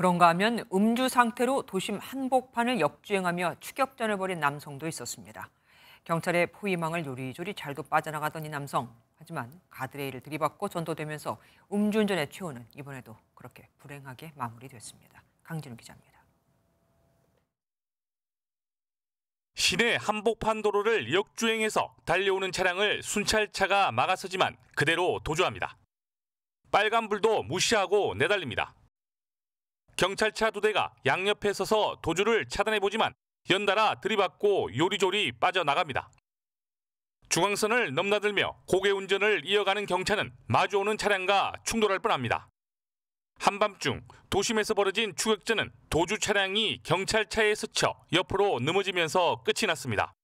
그런가 하면 음주 상태로 도심 한복판을 역주행하며 추격전을 벌인 남성도 있었습니다. 경찰의 포위망을 요리조리 잘도 빠져나가던 이 남성. 하지만 가드레일을 들이받고 전도되면서 음주운전의 최후는 이번에도 그렇게 불행하게 마무리됐습니다. 강진우 기자입니다. 시내 한복판 도로를 역주행해서 달려오는 차량을 순찰차가 막아서지만 그대로 도주합니다. 빨간불도 무시하고 내달립니다. 경찰차 두 대가 양옆에 서서 도주를 차단해보지만 연달아 들이받고 요리조리 빠져나갑니다. 중앙선을 넘나들며 고개 운전을 이어가는 경찰은 마주오는 차량과 충돌할 뻔합니다. 한밤중 도심에서 벌어진 추격전은 도주 차량이 경찰차에 스쳐 옆으로 넘어지면서 끝이 났습니다.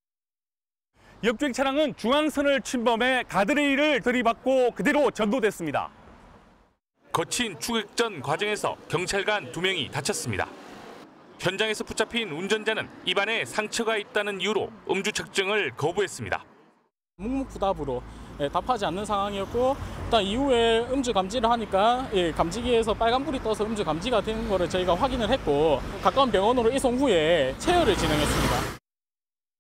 역주행 차량은 중앙선을 침범해 가드레일을 들이받고 그대로 전도됐습니다. 거친 추격전 과정에서 경찰관 두 명이 다쳤습니다. 현장에서 붙잡힌 운전자는 입안에 상처가 있다는 이유로 음주 측정을 거부했습니다. 묵묵부답으로 예, 답하지 않는 상황이었고 일단 이후에 음주 감지를 하니까 예, 감지기에서 빨간불이 떠서 음주 감지가 된 거를 저희가 확인을 했고 가까운 병원으로 이송 후에 체열을 진행했습니다.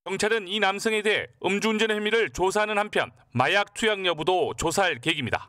경찰은 이 남성에 대해 음주운전 혐의를 조사하는 한편 마약 투약 여부도 조사할 계획입니다.